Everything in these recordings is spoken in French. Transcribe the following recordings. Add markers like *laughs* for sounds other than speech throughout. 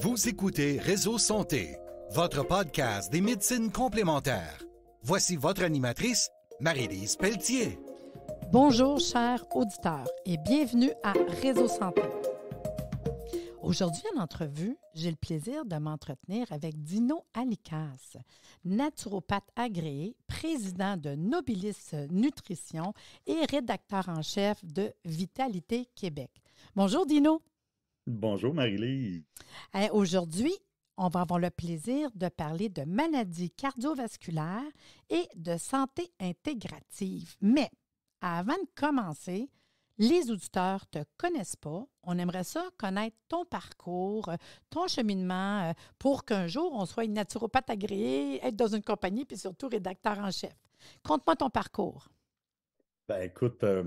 Vous écoutez Réseau Santé, votre podcast des médecines complémentaires. Voici votre animatrice, Marie-Lise Pelletier. Bonjour, chers auditeurs, et bienvenue à Réseau Santé. Aujourd'hui, en entrevue, j'ai le plaisir de m'entretenir avec Dino Alicas, naturopathe agréé, président de Nobilis Nutrition et rédacteur en chef de Vitalité Québec. Bonjour, Dino. Bonjour Marie-Lise. Aujourd'hui, on va avoir le plaisir de parler de maladies cardiovasculaires et de santé intégrative. Mais avant de commencer, les auditeurs ne te connaissent pas. On aimerait ça connaître ton parcours, ton cheminement euh, pour qu'un jour on soit une naturopathe agréée, être dans une compagnie puis surtout rédacteur en chef. Conte-moi ton parcours. Ben, écoute, euh,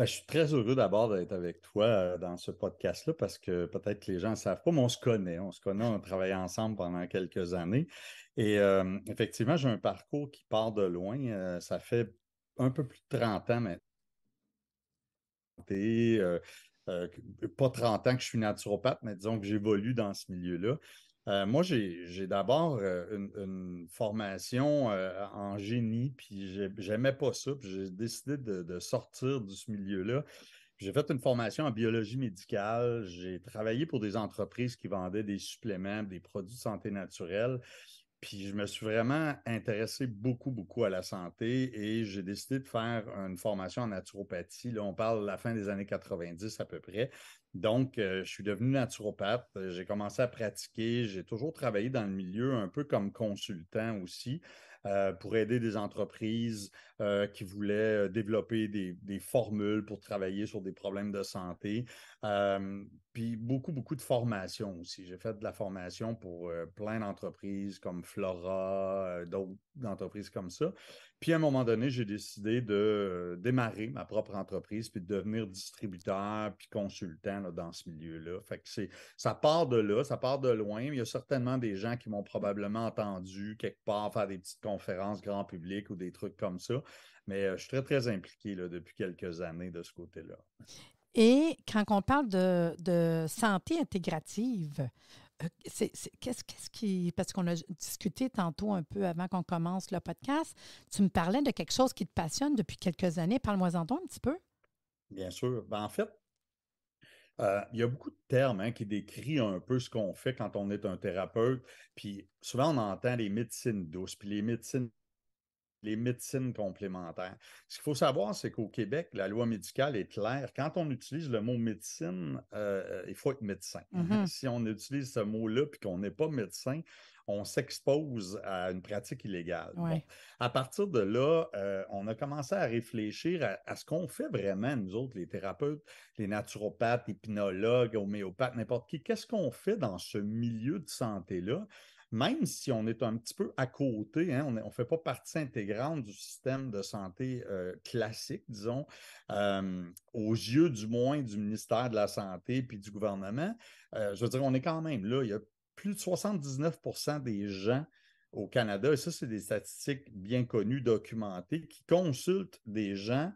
ben, je suis très heureux d'abord d'être avec toi euh, dans ce podcast-là parce que peut-être que les gens ne savent pas, mais on se connaît. On se connaît, on a travaillé ensemble pendant quelques années. Et euh, effectivement, j'ai un parcours qui part de loin. Euh, ça fait un peu plus de 30 ans maintenant. pas 30 ans que je suis naturopathe, mais disons que j'évolue dans ce milieu-là. Euh, moi, j'ai d'abord euh, une, formation euh, en génie, puis j'aimais pas ça, puis j'ai décidé de, de, sortir de ce milieu-là. J'ai fait une formation en biologie médicale, j'ai travaillé pour des entreprises qui vendaient des suppléments, des produits de santé naturelle, puis je me suis vraiment intéressé beaucoup, beaucoup à la santé et j'ai décidé de faire une formation en naturopathie. Là, on parle de la fin des années 90 à peu près. Donc, euh, je suis devenu naturopathe. Euh, j'ai commencé à pratiquer. J'ai toujours travaillé dans le milieu un peu comme consultant aussi euh, pour aider des entreprises qui voulaient développer des, formules pour travailler sur des problèmes de santé. Puis beaucoup, beaucoup de formation aussi. J'ai fait de la formation pour euh, plein d'entreprises comme Flora, euh, d'autres entreprises comme ça. Puis à un moment donné, j'ai décidé de euh, démarrer ma propre entreprise, puis de devenir distributeur, puis consultant dans ce milieu-là. Fait que ça part de là, ça part de loin. Il y a certainement des gens qui m'ont probablement entendu quelque part faire des petites conférences grand public ou des trucs comme ça. Mais je suis très, très impliqué là, depuis quelques années de ce côté-là. Et quand on parle de, santé intégrative, euh, qu'est-ce qui. Parce qu'on a discuté tantôt un peu avant qu'on commence le podcast, tu me parlais de quelque chose qui te passionne depuis quelques années. Parle-moi-en donc un petit peu. Bien sûr. Ben, en fait, euh, il y a beaucoup de termes hein, qui décrivent un peu ce qu'on fait quand on est un thérapeute. Puis souvent, on entend les médecines douces, puis les médecines les médecines complémentaires. Ce qu'il faut savoir, c'est qu'au Québec, la loi médicale est claire. Quand on utilise le mot médecine, euh, il faut être médecin. Mm-hmm. Si on utilise ce mot-là et qu'on n'est pas médecin, on s'expose à une pratique illégale. à partir de là, euh, on a commencé à réfléchir à, ce qu'on fait vraiment, nous autres, les thérapeutes, les naturopathes, les pinologues, homéopathes, n'importe qui. Qu'est-ce qu'on fait dans ce milieu de santé-là? même si on est un petit peu à côté, hein, on ne fait pas partie intégrante du système de santé euh, classique, disons, aux yeux du moins du ministère de la Santé puis du gouvernement, euh, je veux dire, on est quand même là. Il y a plus de 79 des gens au Canada, et ça, c'est des statistiques bien connues, documentées, qui consultent des gens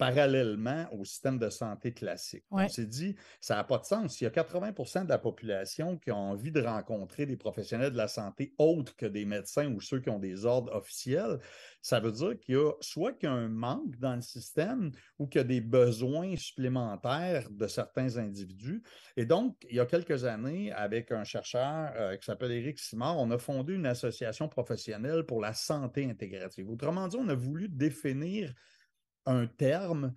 parallèlement au système de santé classique. On s'est dit, ça n'a pas de sens. S'il y a 80 de la population qui ont envie de rencontrer des professionnels de la santé autres que des médecins ou ceux qui ont des ordres officiels. Ça veut dire qu'il y a soit qu'il y a un manque dans le système ou qu'il y a des besoins supplémentaires de certains individus. Et donc, il y a quelques années, avec un chercheur euh, qui s'appelle Éric Simard, on a fondé une association professionnelle pour la santé intégrative. Autrement dit, on a voulu définir un terme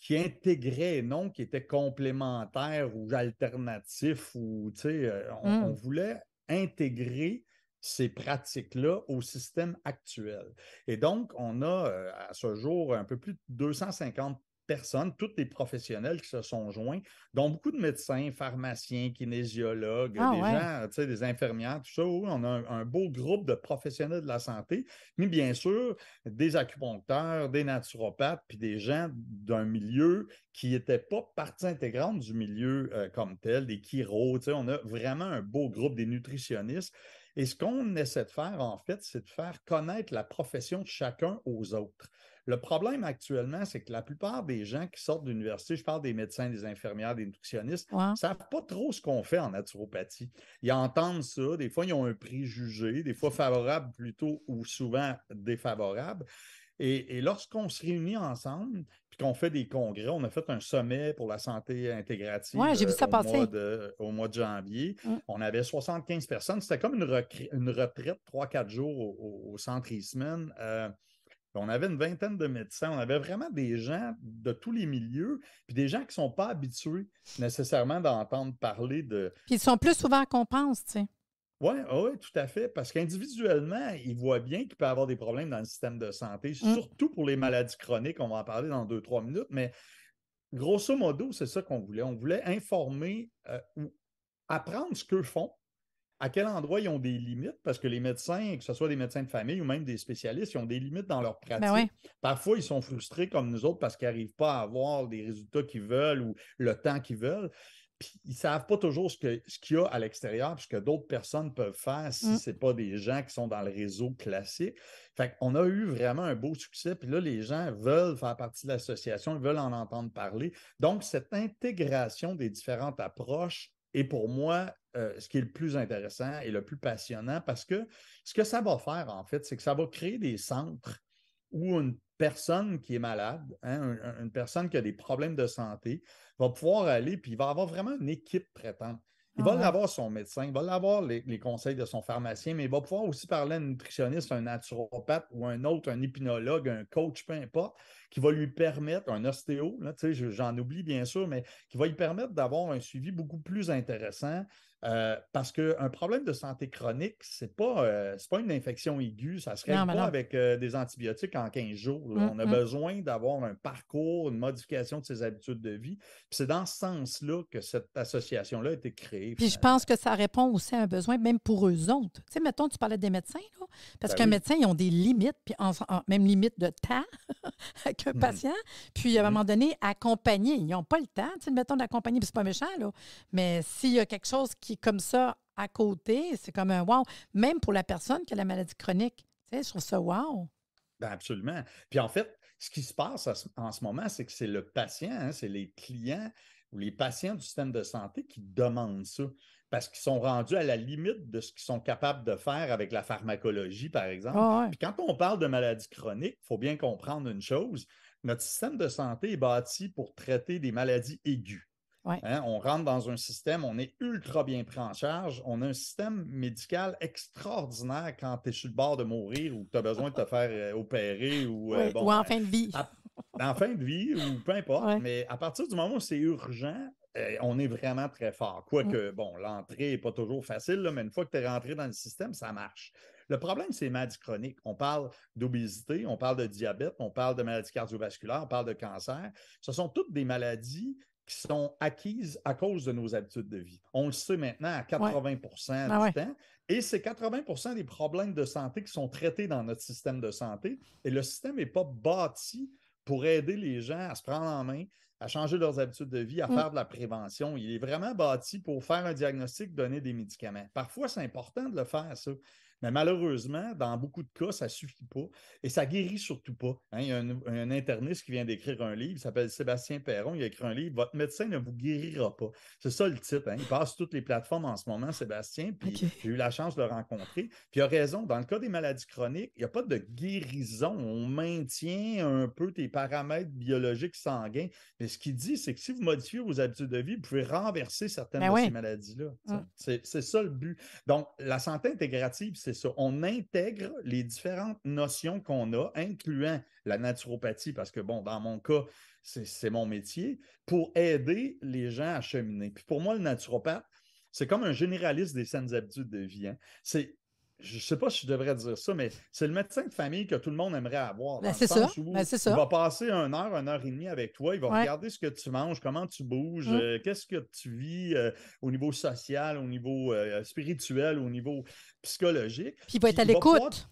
qui intégrait non qui était complémentaire ou alternatif ou tu sais euh, on, hmm. voulait intégrer ces pratiques-là au système actuel. Et donc, on a euh, à ce jour un peu plus de 250 personnes, tous les professionnels qui se sont joints, dont beaucoup de médecins, pharmaciens, kinésiologues, ah, des gens, des infirmières, tout ça. on a un, beau groupe de professionnels de la santé, mais bien sûr, des acupuncteurs, des naturopathes, puis des gens d'un milieu qui n'était pas partie intégrante du milieu euh, comme tel, des qui tu on a vraiment un beau groupe, des nutritionnistes. Et ce qu'on essaie de faire, en fait, c'est de faire connaître la profession de chacun aux autres. Le problème actuellement, c'est que la plupart des gens qui sortent d'université, je parle des médecins, des infirmières, des nutritionnistes, ne savent pas trop ce qu'on fait en naturopathie. Ils entendent ça, des fois ils ont un préjugé, des fois favorable plutôt ou souvent défavorable. Et, lorsqu'on se réunit ensemble, puis qu'on fait des congrès, on a fait un sommet pour la santé intégrative euh, au, mois de, janvier. Mm. On avait 75 personnes. C'était comme une, retraite, 3-4 jours au, centre Eastman. Euh, on avait une vingtaine de médecins, on avait vraiment des gens de tous les milieux, puis des gens qui ne sont pas habitués nécessairement d'entendre parler de. Puis ils sont plus souvent qu'on pense, tu sais. Oui, ah ouais, tout à fait. Parce qu'individuellement, ils voient bien qu'il peut avoir des problèmes dans le système de santé, mm. surtout pour les maladies chroniques. On va en parler dans deux, trois minutes. Mais grosso modo, c'est ça qu'on voulait. On voulait informer euh, ou apprendre ce qu'eux font, à quel endroit ils ont des limites, parce que les médecins, que ce soit des médecins de famille ou même des spécialistes, ils ont des limites dans leur ben pratique. Parfois, ils sont frustrés comme nous autres parce qu'ils n'arrivent pas à avoir des résultats qu'ils veulent ou le temps qu'ils veulent. ils ne savent pas toujours ce qu'il y a à l'extérieur, puisque que d'autres personnes peuvent faire si mm. ce n'est pas des gens qui sont dans le réseau classique. Fait a eu vraiment un beau succès. Puis là, les gens veulent faire partie de l'association, ils veulent en entendre parler. Donc, cette intégration des différentes approches et pour moi euh, ce qui est le plus intéressant et le plus passionnant parce que ce que ça va faire, en fait, c'est que ça va créer des centres où une personne qui est malade, hein, une, personne qui a des problèmes de santé, va pouvoir aller puis il va avoir vraiment une équipe traitante. Il va ah avoir son médecin, il va l'avoir les, les, conseils de son pharmacien, mais il va pouvoir aussi parler à un nutritionniste, un naturopathe ou un autre, un épinologue, un coach, peu importe qui va lui permettre, un ostéo, j'en oublie bien sûr, mais qui va lui permettre d'avoir un suivi beaucoup plus intéressant euh, parce qu'un problème de santé chronique, ce n'est pas, euh, pas une infection aiguë, ça serait se règle pas avec euh, des antibiotiques en 15 jours. Mmh, On a mmh. besoin d'avoir un parcours, une modification de ses habitudes de vie. C'est dans ce sens-là que cette association-là a été créée. Puis je pense que ça répond aussi à un besoin, même pour eux autres. Tu sais, mettons, tu parlais des médecins, parce ben qu'un médecin, ils ont des limites, puis même limite de temps *laughs* avec un mm. patient. Puis à un mm. moment donné, accompagner. Ils n'ont pas le temps, tu mettons, d'accompagner, puis c'est pas méchant, là. Mais s'il y a quelque chose qui est comme ça à côté, c'est comme un wow. Même pour la personne qui a la maladie chronique, tu sais, je trouve ça wow. Ben absolument. Puis en fait, ce qui se passe en ce moment, c'est que c'est le patient, hein, c'est les clients ou les patients du système de santé qui demandent ça parce qu'ils sont rendus à la limite de ce qu'ils sont capables de faire avec la pharmacologie, par exemple. Ah quand on parle de maladies chroniques, il faut bien comprendre une chose. Notre système de santé est bâti pour traiter des maladies aiguës. Hein, on rentre dans un système, on est ultra bien pris en charge. On a un système médical extraordinaire quand tu es sur le bord de mourir ou que tu as besoin de te faire euh, opérer ou, euh, bon, ou en fin de vie. en fin de vie ou peu importe. Mais à partir du moment où c'est urgent, euh, on est vraiment très fort. Quoique, mm. bon, l'entrée n'est pas toujours facile, mais une fois que tu es rentré dans le système, ça marche. Le problème, c'est les maladies chroniques. On parle d'obésité, on parle de diabète, on parle de maladies cardiovasculaires, on parle de cancer. Ce sont toutes des maladies qui sont acquises à cause de nos habitudes de vie. On le sait maintenant à 80 ah du temps. Et c'est 80 des problèmes de santé qui sont traités dans notre système de santé. Et le système n'est pas bâti pour aider les gens à se prendre en main, à changer leurs habitudes de vie, à mm. faire de la prévention. Il est vraiment bâti pour faire un diagnostic, donner des médicaments. Parfois, c'est important de le faire, ça. Mais malheureusement, dans beaucoup de cas, ça ne suffit pas et ça ne guérit surtout pas. Hein. il y a un, interniste qui vient d'écrire un livre, il s'appelle Sébastien Perron, il a écrit un livre Votre médecin ne vous guérira pas. C'est ça le titre. Hein. Il passe toutes les plateformes en ce moment, Sébastien, puis j'ai eu la chance de le rencontrer. Puis il a raison, dans le cas des maladies chroniques, il n'y a pas de guérison. On maintient un peu tes paramètres biologiques sanguins. Mais ce qu'il dit, c'est que si vous modifiez vos habitudes de vie, vous pouvez renverser certaines ben de ces maladies-là. Mmh. C'est ça le but. Donc, la santé intégrative, c'est ça. On intègre les différentes notions qu'on a, incluant la naturopathie, parce que, bon, dans mon cas, c'est mon métier, pour aider les gens à cheminer. Puis pour moi, le naturopathe, c'est comme un généraliste des saines habitudes de vie. Hein. C'est je ne sais pas si je devrais dire ça, mais c'est le médecin de famille que tout le monde aimerait avoir. Ben, ben, c'est ça. Il va passer une heure, une heure et demie avec toi. Il va regarder ce que tu manges, comment tu bouges, mm. euh, qu'est-ce que tu vis euh, au niveau social, au niveau euh, spirituel, au niveau psychologique. Puis il va être à l'écoute.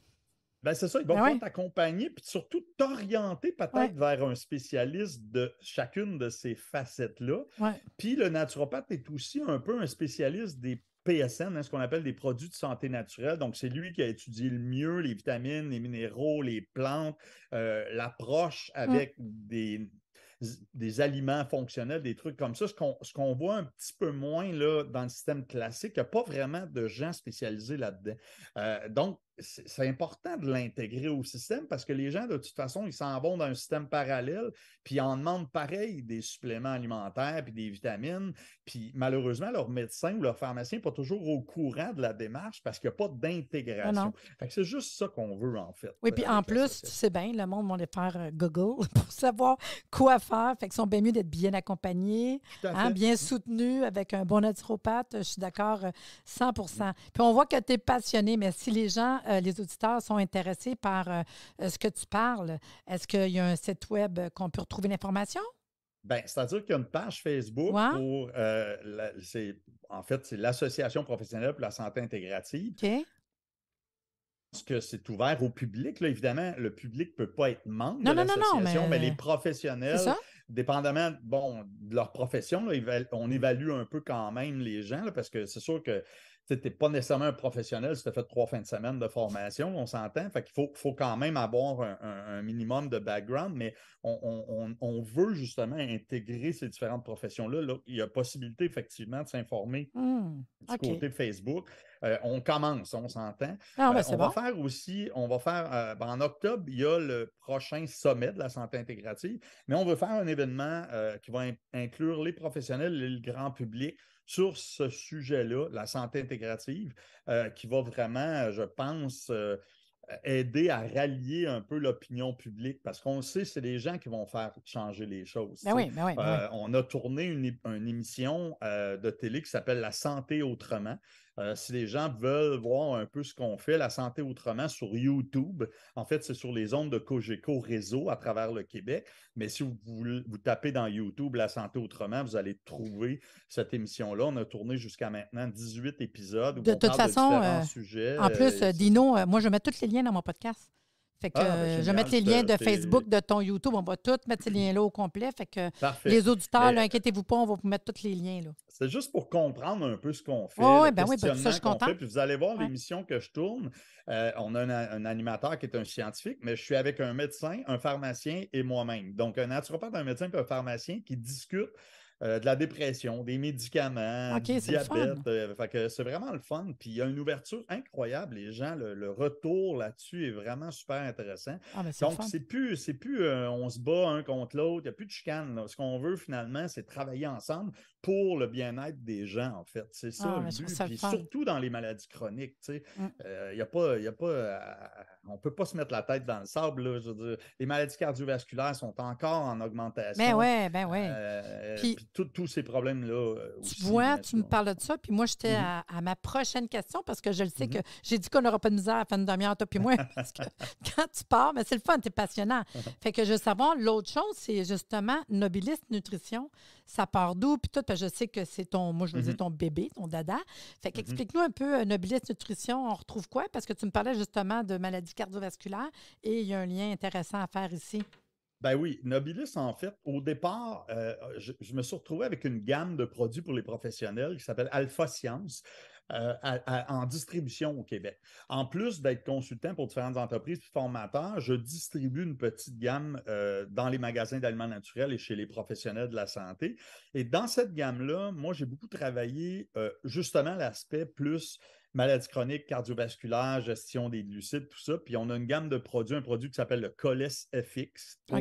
Ben c'est ça, il va ben pouvoir t'accompagner puis surtout t'orienter peut-être vers un spécialiste de chacune de ces facettes-là. Puis le naturopathe est aussi un peu un spécialiste des PSN, hein, ce qu'on appelle des produits de santé naturelle. Donc, c'est lui qui a étudié le mieux les vitamines, les minéraux, les plantes, euh, l'approche mmh. avec des, des aliments fonctionnels, des trucs comme ça. Ce qu'on, voit un petit peu moins là, dans le système classique, il n'y a pas vraiment de gens spécialisés là-dedans. Euh, donc, c'est important de l'intégrer au système parce que les gens, de toute façon, ils s'en vont dans un système parallèle, puis ils en demandent pareil des suppléments alimentaires, puis des vitamines. Puis malheureusement, leur médecin ou leur pharmacien n'est pas toujours au courant de la démarche parce qu'il n'y a pas ah d'intégration. C'est juste ça qu'on veut, en fait. Oui, puis en plus, tu sais bien, le monde va les faire euh, Google *laughs* pour savoir quoi faire. Fait qu'ils sont bien mieux d'être bien accompagnés, hein, bien mm. soutenus avec un bon naturopathe. Je suis d'accord 100 euh, mm. Puis on voit que tu es passionné, mais si les gens euh, les auditeurs sont intéressés par euh, euh, ce que tu parles, est-ce qu'il y a un site web qu'on peut retrouver l'information? Bien, c'est-à-dire qu'il y a une page Facebook pour, en fait, c'est l'Association professionnelle pour la santé intégrative. est Parce que c'est ouvert au public, là, évidemment, le public ne peut pas être membre de l'association, mais... les professionnels, dépendamment bon, de leur profession, là, on évalue un peu quand même les gens, parce que c'est sûr que tu pas nécessairement un professionnel c'était fait trois fins de semaine de formation, on s'entend. Il faut, quand même avoir un, minimum de background, mais on, veut justement intégrer ces différentes professions-là. il y a possibilité effectivement de s'informer mmh. du côté Facebook. Euh, on commence, on s'entend. Ah euh, on va faire aussi, on va faire, euh, en octobre, il y a le prochain sommet de la santé intégrative, mais on veut faire un événement qui va inclure les professionnels et le grand public sur ce sujet-là, la santé intégrative, euh, qui va vraiment, je pense, euh, aider à rallier un peu l'opinion publique parce qu'on sait c'est les gens qui vont faire changer les choses. Ben ben ben euh, on a tourné une, émission de télé qui s'appelle La santé autrement euh, si les gens veulent voir un peu ce qu'on fait, la santé autrement sur YouTube, en fait, c'est sur les ondes de Cogeco Réseau à travers le Québec. Mais si vous, tapez dans YouTube la santé autrement, vous allez trouver cette émission-là. On a tourné jusqu'à maintenant 18 épisodes. de toute façon, euh, en euh, plus, Dino, moi, je mets tous les liens dans mon podcast. Fait que ah, euh, je vais mettre les liens de Facebook, de ton YouTube. On va tous mettre ces liens-là au complet. Fait que les auditeurs, inquiétez-vous pas, on va vous mettre tous les liens. Là. C'est juste pour comprendre un peu ce qu'on fait. Ben oui, bien ça, je suis content. Puis vous allez voir l'émission que je tourne. Euh, on a un, animateur qui est un scientifique, mais je suis avec un médecin, un pharmacien et moi-même. Donc, un naturopathe, un médecin et un pharmacien qui discutent euh, de la dépression, des médicaments, du diabète. Euh, c'est vraiment le fun. Puis il y a une ouverture incroyable. Les gens, le, retour là-dessus est vraiment super intéressant. Ah, Donc, c'est plus, c'est plus euh, on se bat un contre l'autre, il n'y a plus de chicane. Ce qu'on veut finalement, c'est travailler ensemble pour le bien-être des gens, en fait. C'est ça ah, surtout dans les maladies chroniques, tu sais. Mm. y a pas, y a pas, on ne peut pas se mettre la tête dans le sable. Là, Les maladies cardiovasculaires sont encore en augmentation. Mais ben ouais, ben ouais tous ces problèmes-là. Euh, tu vois, hein, tu me parles de ça, puis moi, j'étais mm-hmm. à, ma prochaine question parce que je le sais mm-hmm. que j'ai dit qu'on n'aura pas de misère à fin de demi-heure, toi puis moi, *laughs* parce que quand tu pars, mais c'est le fun, t'es passionnant. *laughs* fait que je veux savoir, l'autre chose, c'est justement Nobilis Nutrition, ça part d'où, puis tout, parce que je sais que c'est ton, moi, je veux mm-hmm. ton bébé, ton dada. Fait qu'explique-nous un peu euh, Nobiliste Nutrition, on retrouve quoi? Parce que tu me parlais justement de maladies cardiovasculaires et il y a un lien intéressant à faire ici. Ben oui, Nobilis, en fait, au départ, euh, je, me suis retrouvé avec une gamme de produits pour les professionnels qui s'appelle Alpha Science euh, en distribution au Québec. En plus d'être consultant pour différentes entreprises et formateur, je distribue une petite gamme euh, dans les magasins d'aliments naturels et chez les professionnels de la santé. Et dans cette gamme-là, moi, j'ai beaucoup travaillé justement l'aspect plus maladies chroniques, cardiovasculaires, gestion des glucides, tout ça. Puis on a une gamme de produits, un produit qui s'appelle le Coles FX pour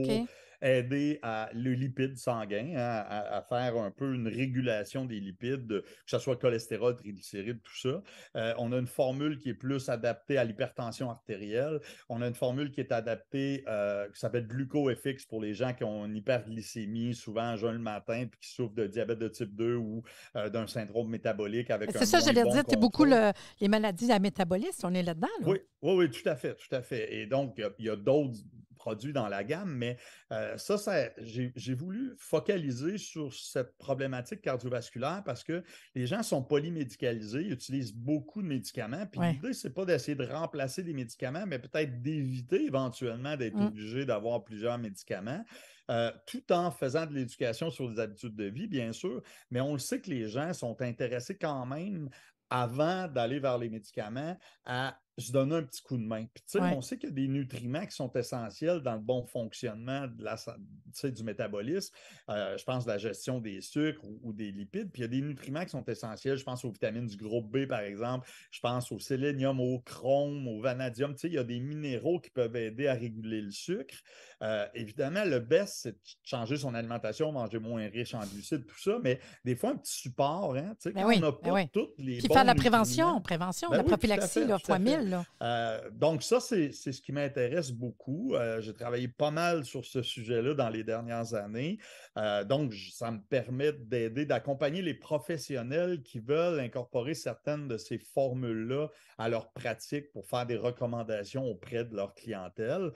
aider à le lipide sanguin, hein, à, faire un peu une régulation des lipides, que ce soit cholestérol, triglycérides, tout ça. Euh, on a une formule qui est plus adaptée à l'hypertension artérielle. On a une formule qui est adaptée, euh, qui s'appelle GlucoFX pour les gens qui ont une hyperglycémie, souvent jeune le matin, puis qui souffrent de diabète de type 2 ou euh, d'un syndrome métabolique avec C'est ça, j'allais dire, c'est beaucoup les maladies à métabolisme, on est là-dedans. Là. Oui, oui, oui, tout à fait, tout à fait. Et donc, il y a d'autres produits dans la gamme, mais euh, ça, j'ai voulu focaliser sur cette problématique cardiovasculaire parce que les gens sont polymédicalisés, utilisent beaucoup de médicaments. Puis l'idée, l'idée, c'est pas d'essayer de remplacer des médicaments, mais peut-être d'éviter éventuellement d'être mm. obligé d'avoir plusieurs médicaments, euh, tout en faisant de l'éducation sur les habitudes de vie, bien sûr. Mais on le sait que les gens sont intéressés quand même avant d'aller vers les médicaments à se donner un petit coup de main. on sait qu'il y a des nutriments qui sont essentiels dans le bon fonctionnement du métabolisme. Euh, je pense à la gestion des sucres ou, des lipides. Puis, il y a des nutriments qui sont essentiels. Je pense aux vitamines du groupe B, par exemple. Je pense au sélénium, au chrome, au vanadium. il y a des minéraux qui peuvent aider à réguler le sucre. Euh, évidemment, le best, c'est de changer son alimentation, manger moins riche en glucides, tout ça. Mais des fois, un petit support, hein, ben on n'a ben pas faire la prévention, prévention, la ben prophylaxie, là, fois euh, donc, ça, c'est ce qui m'intéresse beaucoup. Euh, j'ai travaillé pas mal sur ce sujet-là dans les dernières années. Euh, donc, ça me permet d'aider, d'accompagner les professionnels qui veulent incorporer certaines de ces formules-là à leur pratique pour faire des recommandations auprès de leur clientèle.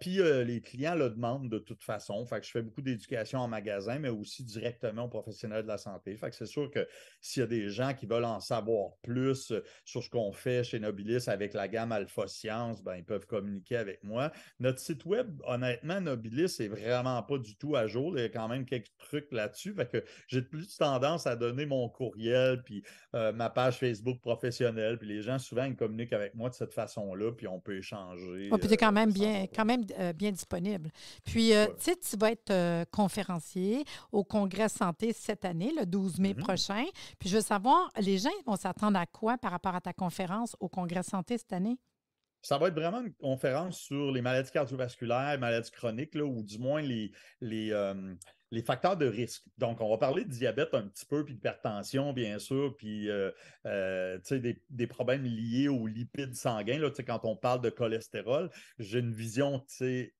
puis, les clients le demandent de toute façon. Fait que je fais beaucoup d'éducation en magasin, mais aussi directement aux professionnels de la santé. Fait que c'est sûr que s'il y a des gens qui veulent en savoir plus sur ce qu'on fait chez Nobilis avec la gamme Alpha Science, ben, ils peuvent communiquer avec moi. Notre site web, honnêtement, Nobilis c'est vraiment pas du tout à jour. Il y a quand même quelques trucs là-dessus. que j'ai plus tendance à donner mon courriel, puis euh, ma page Facebook professionnelle. Puis les gens, souvent, ils communiquent avec moi de cette façon-là, puis on peut échanger. On oh, puis tu es euh, quand même, bien, quand même euh, bien disponible. Puis, tu sais, tu vas être conférencier au Congrès Santé cette année, le 12 mai mm-hmm. prochain. Puis je veux savoir, les gens vont s'attendre à quoi par rapport à ta conférence au Congrès santé cette année? Ça va être vraiment une conférence sur les maladies cardiovasculaires, maladies chroniques, là, ou du moins les, euh, les, facteurs de risque. Donc, on va parler de diabète un petit peu, puis d'hypertension, bien sûr, puis euh, euh, des, problèmes liés aux lipides sanguins. Là, quand on parle de cholestérol, j'ai une vision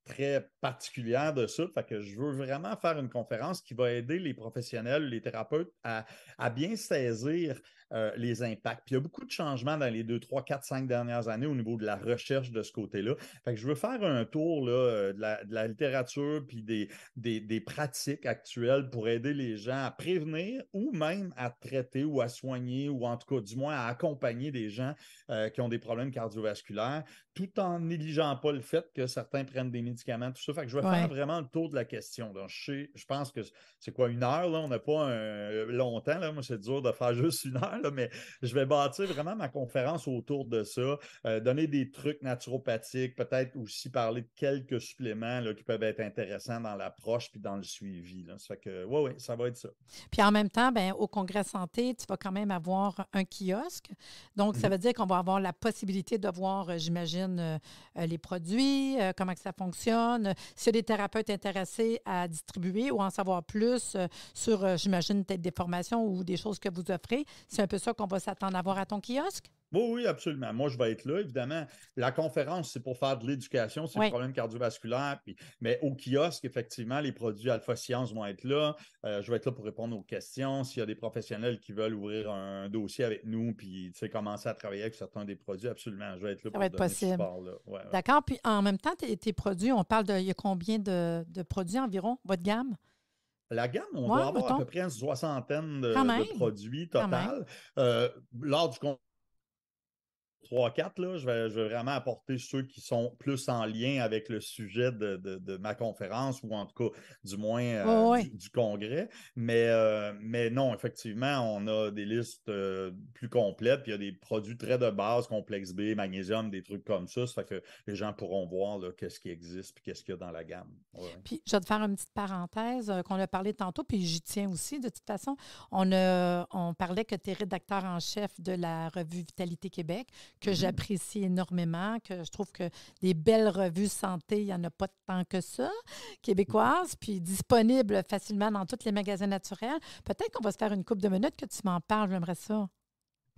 très particulière de ça. Fait que je veux vraiment faire une conférence qui va aider les professionnels, les thérapeutes à, à bien saisir euh, les impacts. Puis il y a beaucoup de changements dans les deux, trois, quatre, cinq dernières années au niveau de la recherche de ce côté-là. je veux faire un tour euh, de, la, littérature puis des, des, pratiques actuelles pour aider les gens à prévenir ou même à traiter ou à soigner ou en tout cas du moins à accompagner des gens euh, qui ont des problèmes cardiovasculaires tout en négligeant pas le fait que certains prennent des médicaments, tout ça. Fait que je vais faire vraiment le tour de la question. je, pense que c'est quoi une heure? Là? On n'a pas longtemps. Là. Moi, c'est dur de faire *laughs* juste une heure mais je vais bâtir vraiment ma conférence autour de ça, euh, donner des trucs naturopathiques, peut-être aussi parler de quelques suppléments là, qui peuvent être intéressants dans l'approche puis dans le suivi. Là. Ça fait que, oui, oui, ça va être ça. Puis en même temps, ben, au Congrès santé, tu vas quand même avoir un kiosque. Donc, ça mhm. veut dire qu'on va avoir la possibilité de voir, euh, j'imagine, euh, les produits, comment que ça fonctionne, si des thérapeutes intéressés à distribuer ou en savoir plus sur, j'imagine, peut-être des formations ou des choses que vous offrez, c'est un peu ça qu'on va s'attendre à voir à ton kiosque? Oui, oui, absolument. Moi, je vais être là. Évidemment, la conférence, c'est pour faire de l'éducation, c'est les problèmes problème cardiovasculaire. mais au kiosque, effectivement, les produits Alpha Science vont être là. Euh, je vais être là pour répondre aux questions. S'il y a des professionnels qui veulent ouvrir un dossier avec nous, puis commencer à travailler avec certains des produits, absolument, je vais être là Ça pour va être possible. D'accord. Puis en même temps, tes, produits, on parle de, il y a combien de produits environ, votre gamme? la gamme, on doit avoir à peu près une soixantaine de, produits total. Euh, lors du 3-4, là, je vais, je vraiment apporter ceux qui sont plus en lien avec le sujet de, ma conférence ou en tout cas, du moins, euh, du, congrès. Mais, euh, mais non, effectivement, on a des listes euh, plus complètes. Puis il y a des produits très de base, complexe B, magnésium, des trucs comme ça. Ça fait que les gens pourront voir qu'est-ce qui existe puis qu'est-ce qu'il y a dans la gamme. Puis je vais te faire une petite parenthèse qu'on a parlé tantôt, puis j'y tiens aussi. De toute façon, on, on parlait que tu es rédacteur en chef de la revue Vitalité Québec que mhm. j'apprécie énormément, que je trouve que des belles revues santé, il n'y en a pas tant que ça, québécoises, puis disponibles facilement dans tous les magasins naturels. Peut-être qu'on va se faire une coupe de minutes que tu m'en parles, j'aimerais ça.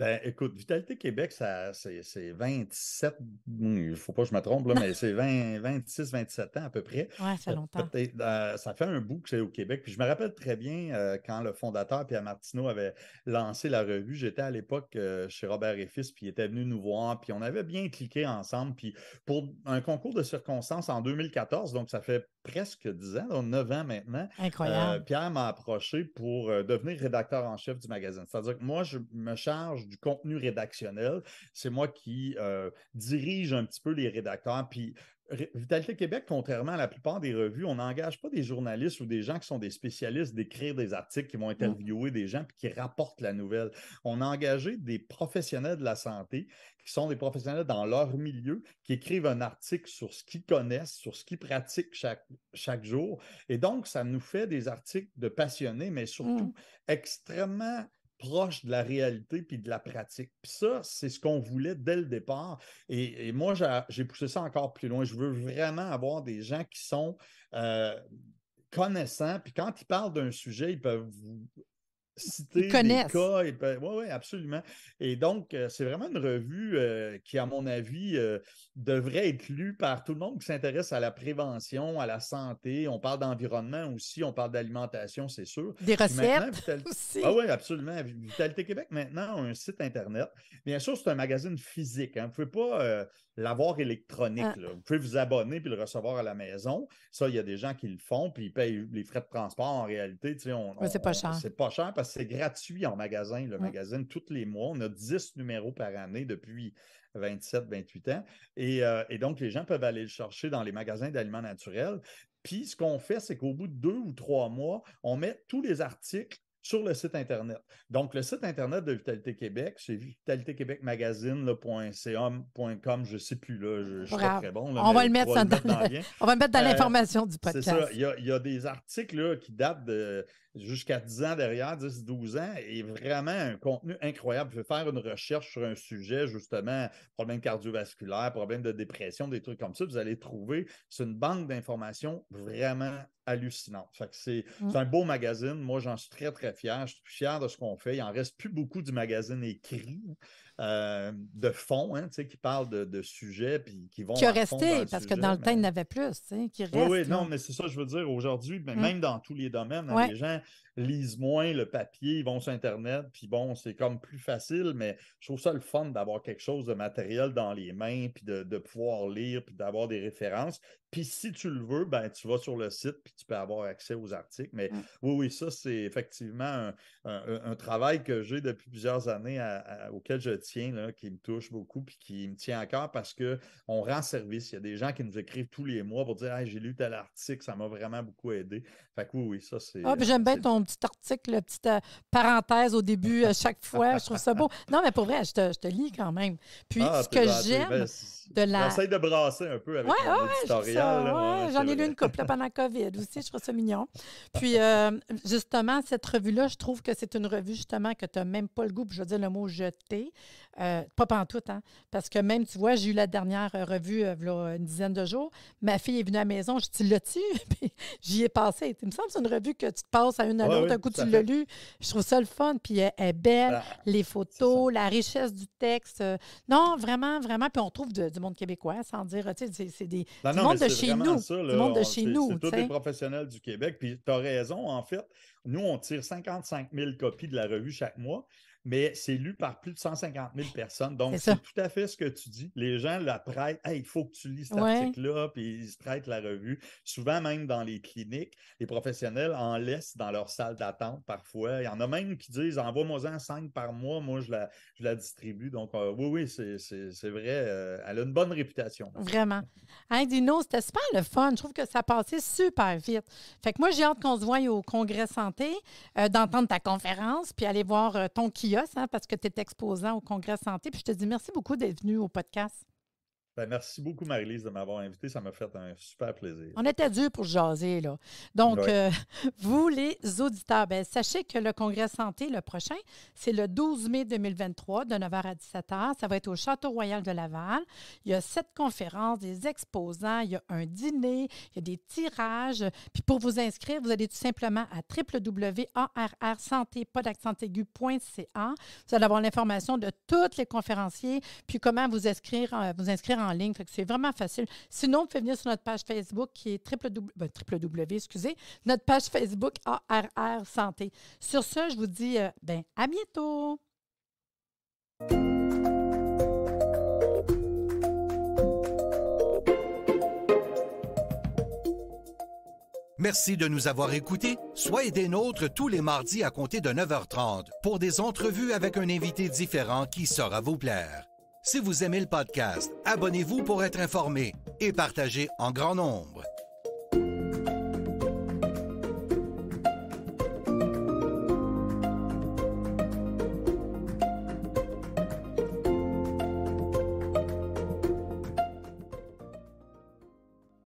Ben, écoute, Vitalité Québec, ça, c'est, 27, il faut pas que je me trompe, mais c'est 26, 27 ans à peu près. Oui, ça euh, longtemps. Euh, ça fait un bout que c'est au Québec. Puis je me rappelle très bien euh, quand le fondateur Pierre Martineau avait lancé la revue. J'étais à l'époque chez Robert et puis il était venu nous voir, puis on avait bien cliqué ensemble. Puis pour un concours de circonstances en 2014, donc ça fait presque 10 ans, donc 9 ans maintenant. Incroyable. Pierre m'a approché pour devenir rédacteur en chef du magazine. C'est-à-dire que moi, je me charge du contenu rédactionnel. C'est moi qui euh, dirige un petit peu les rédacteurs. Puis Vitalité Québec, contrairement à la plupart des revues, on n'engage pas des journalistes ou des gens qui sont des spécialistes d'écrire des articles, qui vont mmh. interviewer des gens puis qui rapportent la nouvelle. On a engagé des professionnels de la santé qui sont des professionnels dans leur milieu, qui écrivent un article sur ce qu'ils connaissent, sur ce qu'ils pratiquent chaque, chaque jour. Et donc, ça nous fait des articles de passionnés, mais surtout mmh. extrêmement proche de la réalité puis de la pratique. ça, c'est ce qu'on voulait dès le départ. Et, moi, j'ai poussé ça encore plus loin. Je veux vraiment avoir des gens qui sont euh, connaissants. Puis quand ils parlent d'un sujet, ils peuvent vous citer des cas. ouais, absolument. Et donc, euh, c'est vraiment une revue euh, qui, à mon avis, euh, devrait être lue par tout le monde qui s'intéresse à la prévention, à la santé. On parle d'environnement aussi, on parle d'alimentation, c'est sûr. Des recettes *laughs* aussi. Ah oui, absolument. Vitalité Québec, maintenant, a un site Internet. Bien sûr, c'est un magazine physique. Hein. Vous ne pouvez pas l'avoir ah. électronique. Vous pouvez vous abonner puis le recevoir à la maison. Ça, il y a des gens qui le font puis ils payent les frais de transport. En réalité, tu c'est pas cher. C'est pas cher parce que c'est gratuit en magasin, le magazine, tous les mois. On a 10 numéros par année depuis 27, 28 ans. Et, euh, et donc, les gens peuvent aller le chercher dans les magasins d'aliments naturels. Puis, ce qu'on fait, c'est qu'au bout de deux ou trois mois, on met tous les articles sur le site Internet. Donc, le site Internet de Vitalité Québec, c'est vitalitéquebecmagazine.com, je ne sais plus, là, je, ne suis pas très bon. on, va le mettre, dans, on va mettre l'information du podcast. C'est ça, il y, a, des articles qui datent de jusqu'à 10 ans derrière, 10-12 ans, et vraiment un contenu incroyable. Je vais faire une recherche sur un sujet, justement, problème cardiovasculaire, problème de dépression, des trucs comme ça, vous allez trouver, c'est une banque d'informations vraiment hallucinante. Mm. c'est, un beau magazine. Moi, j'en suis très, très fier. Je suis fier de ce qu'on fait. Il en reste plus beaucoup du magazine écrit euh, de fond, hein, qui parle de, sujets puis qui vont. Qui a resté, parce que dans le temps, il n'y en avait plus. oui, oui, non, mais c'est ça, que je veux dire, aujourd'hui, mm. même dans tous les domaines, les gens lisent moins le papier, ils vont sur Internet, puis bon, c'est comme plus facile, mais je trouve ça le fun d'avoir quelque chose de matériel dans les mains, puis de, pouvoir lire, puis d'avoir des références. Puis si tu le veux, ben, tu vas sur le site, puis tu peux avoir accès aux articles. Mais mm. oui, oui, ça, c'est effectivement un, travail que j'ai depuis plusieurs années auquel je tiens, qui me touche beaucoup, puis qui me tient à cœur parce qu'on rend service. Il y a des gens qui nous écrivent tous les mois pour dire hey, j'ai lu tel article, ça m'a vraiment beaucoup aidé. Fait que oui, oui, ça, c'est. Ah, j'aime bien ton petit article, la petite euh, parenthèse au début euh, chaque fois. Je trouve ça beau. *laughs* Non, mais pour vrai, je te, je te lis quand même. Puis ah, ce que j'aime ben, de la. J'essaie de brasser un peu avec ouais, ouais, J'en ai lu une couple pendant COVID aussi. Je trouve ça mignon. *laughs* Puis euh, justement, cette revue-là, je trouve que c'est une revue justement que tu n'as même pas le goût, je veux dire le mot jeter. Euh, pas pantoute, hein, Parce que même, tu vois, j'ai eu la dernière euh, revue a euh, une dizaine de jours. Ma fille est venue à la maison, je dis, l'as-tu? *laughs* Puis j'y ai passé. Il me semble que c'est une revue que tu te passes à une à l'autre. un coup, tu l'as lu. Je trouve ça le fun. Puis elle, est belle. les photos, la richesse du texte. non, vraiment, vraiment. Puis on trouve du monde québécois, sans dire, tu sais, c'est des. du monde de chez nous. monde de chez nous. C'est tous des professionnels du Québec. Puis tu as raison, en fait. Nous, on tire 55 000 copies de la revue chaque mois mais c'est lu par plus de 150 000 personnes. Donc, c'est tout à fait ce que tu dis. Les gens la prêtent. « Hey, il faut que tu lis cet article-là, puis ils la revue. Souvent, même dans les cliniques, les professionnels en laissent dans leur salle d'attente parfois. Il y en a même qui disent Envoie-moi-en 5 par mois, moi, je la, la distribue. Donc, euh, oui, oui, c'est vrai. Euh, elle a une bonne réputation. Vraiment. Hein, Dino, c'était super le fun. Je trouve que ça passait super vite. Fait que moi, j'ai hâte qu'on se voie au Congrès Santé, euh, d'entendre ta conférence, puis aller voir ton qui Hein, parce que tu es exposant au Congrès Santé. Puis je te dis merci beaucoup d'être venu au podcast. Ben, merci beaucoup, Marie-Lise, de m'avoir invité. Ça m'a fait un super plaisir. On était dur pour jaser, là. Donc, euh, *laughs* vous, les auditeurs, ben, sachez que le Congrès santé, le prochain, c'est le 12 mai 2023, de 9h à 17h. Ça va être au Château Royal de Laval. Il y a sept conférences, des exposants, il y a un dîner, il y a des tirages. Puis pour vous inscrire, vous allez tout simplement à www.arrsanté.ca. Vous allez avoir l'information de tous les conférenciers, puis comment vous inscrire, euh, vous inscrire en ligne. c'est vraiment facile. Sinon, vous pouvez venir sur notre page Facebook qui est www, ben, excusez, notre page Facebook ARR Santé. Sur ce, je vous dis euh, ben, à bientôt. Merci de nous avoir écoutés. Soyez des nôtres tous les mardis à compter de 9h30 pour des entrevues avec un invité différent qui saura vous plaire. Si vous aimez le podcast, abonnez-vous pour être informé et partagez en grand nombre.